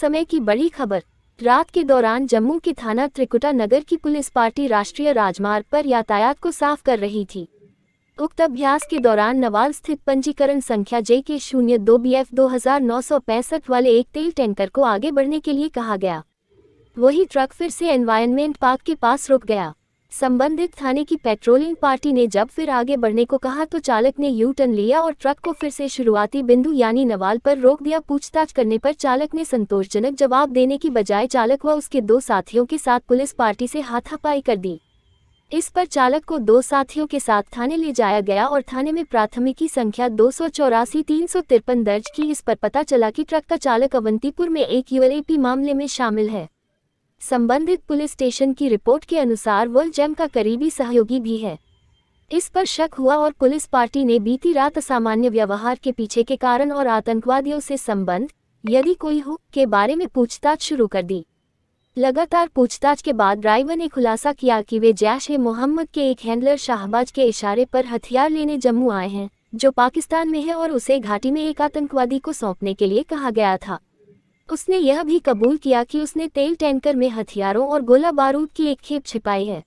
समय की बड़ी खबर रात के दौरान जम्मू के थाना त्रिकुटा नगर की पुलिस पार्टी राष्ट्रीय राजमार्ग पर यातायात को साफ कर रही थी उक्त अभ्यास के दौरान नवाल स्थित पंजीकरण संख्या जे के शून्य दो बी एफ दो हजार नौ सौ पैंसठ वाले एक तेल टैंकर को आगे बढ़ने के लिए कहा गया वही ट्रक फिर से एनवायरमेंट पार्क के पास रुक गया संबंधित थाने की पेट्रोलिंग पार्टी ने जब फिर आगे बढ़ने को कहा तो चालक ने यू टर्न लिया और ट्रक को फिर से शुरुआती बिंदु यानी नवाल पर रोक दिया पूछताछ करने पर चालक ने संतोषजनक जवाब देने की बजाय चालक व उसके दो साथियों के साथ पुलिस पार्टी से हाथापाई कर दी इस पर चालक को दो साथियों के साथ थाने ले जाया गया और थाने में प्राथमिकी संख्या दो सौ चौरासी तीन सौ तिरपन दर्ज की इस पर पता चला कि ट्रक का चालक अवंतीपुर में एक यूएपी मामले में शामिल है संबंधित पुलिस स्टेशन की रिपोर्ट के अनुसार वह जैम का करीबी सहयोगी भी है इस पर शक हुआ और पुलिस पार्टी ने बीती रात असामान्य व्यवहार के पीछे के कारण और आतंकवादियों से संबंध यदि कोई हो के बारे में पूछताछ शुरू कर दी लगातार पूछताछ के बाद ड्राइवर ने खुलासा किया कि वे जैश ए मोहम्मद के एक हैंडलर शाहबाज के इशारे पर हथियार लेने जम्मू आए हैं जो पाकिस्तान में है और उसे घाटी में एक आतंकवादी को सौंपने के लिए कहा गया था उसने यह भी कबूल किया कि उसने तेल टैंकर में हथियारों और गोला बारूद की एक खेप छिपाई है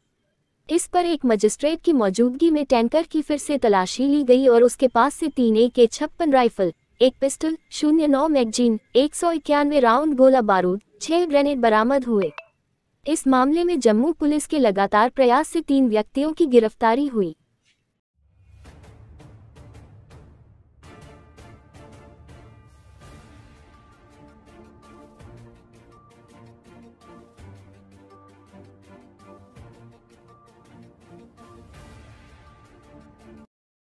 इस पर एक मजिस्ट्रेट की मौजूदगी में टैंकर की फिर से तलाशी ली गई और उसके पास से तीन ए के छप्पन राइफल एक पिस्टल शून्य नौ मैगजीन एक सौ इक्यानवे राउंड गोला बारूद छह ग्रेनेड बरामद हुए इस मामले में जम्मू पुलिस के लगातार प्रयास से तीन व्यक्तियों की गिरफ्तारी हुई